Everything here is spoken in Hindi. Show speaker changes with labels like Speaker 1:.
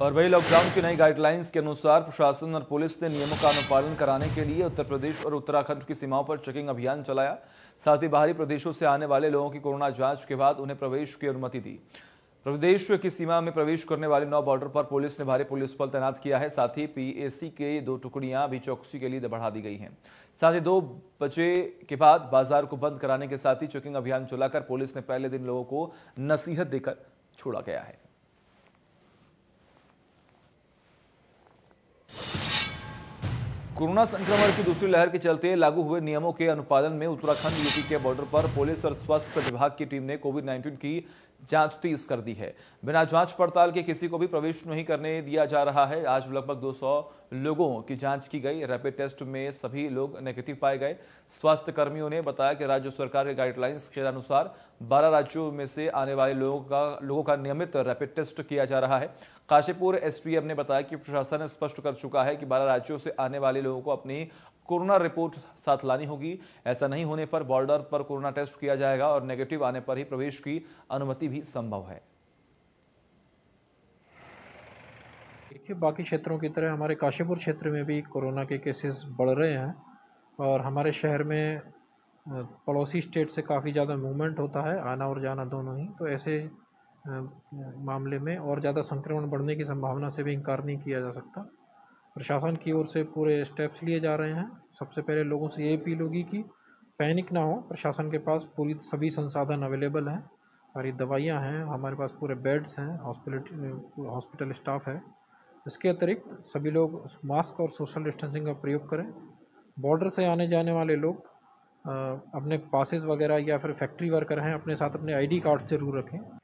Speaker 1: और वही लॉकडाउन की नई गाइडलाइंस के अनुसार प्रशासन और पुलिस ने नियमों का अनुपालन कराने के लिए उत्तर प्रदेश और उत्तराखंड की सीमाओं पर चेकिंग अभियान चलाया साथ ही बाहरी प्रदेशों से आने वाले लोगों की कोरोना जांच के बाद उन्हें प्रवेश की अनुमति दी प्रदेश की सीमा में प्रवेश करने वाले नौ बॉर्डर पर पुलिस ने भारी पुलिस बल तैनात किया है साथ ही पीएसी के दो टुकड़ियां भी चौकसी के लिए बढ़ा दी गई हैं साथ ही दो बजे के बाद बाजार को बंद कराने के साथ ही चेकिंग अभियान चलाकर पुलिस ने पहले दिन लोगों को नसीहत देकर छोड़ा गया है कोरोना संक्रमण की दूसरी लहर के चलते लागू हुए नियमों के अनुपालन में उत्तराखंड यूपी के बॉर्डर पर पुलिस और स्वास्थ्य विभाग की टीम ने कोविड 19 की जांच तेज कर दी है बिना जांच पड़ताल के किसी को भी प्रवेश नहीं करने दिया जा रहा है आज लगभग 200 लोगों की जांच की गई रैपिड टेस्ट में सभी लोग नेगेटिव पाए गए स्वास्थ्य कर्मियों ने बताया कि राज्य सरकार के गाइडलाइंस के अनुसार बारह राज्यों में से आने वाले लोगों का लोगों का नियमित रैपिड टेस्ट किया जा रहा है काशीपुर एसटीएम ने बताया कि प्रशासन स्पष्ट कर चुका है कि बारह राज्यों से आने वाले लोगों को अपनी कोरोना रिपोर्ट साथ लानी होगी ऐसा नहीं होने पर बॉर्डर पर कोरोना टेस्ट किया जाएगा और नेगेटिव आने पर ही प्रवेश की अनुमति भी संभव है
Speaker 2: देखिए बाकी क्षेत्रों की तरह हमारे काशीपुर क्षेत्र में भी कोरोना के केसेस बढ़ रहे हैं और हमारे शहर में पड़ोसी स्टेट से काफ़ी ज़्यादा मूवमेंट होता है आना और जाना दोनों ही तो ऐसे मामले में और ज़्यादा संक्रमण बढ़ने की संभावना से भी इनकार नहीं किया जा सकता प्रशासन की ओर से पूरे स्टेप्स लिए जा रहे हैं सबसे पहले लोगों से ये अपील होगी कि पैनिक ना हो प्रशासन के पास पूरी सभी संसाधन अवेलेबल हैं हमारी दवाइयाँ हैं हमारे पास पूरे बेड्स हैं हॉस्पिटल हॉस्पिटल स्टाफ है इसके अतिरिक्त सभी लोग मास्क और सोशल डिस्टेंसिंग का प्रयोग करें बॉर्डर से आने जाने वाले लोग अपने पासेस वगैरह या फिर फैक्ट्री वर्कर हैं अपने साथ अपने आईडी कार्ड ज़रूर रखें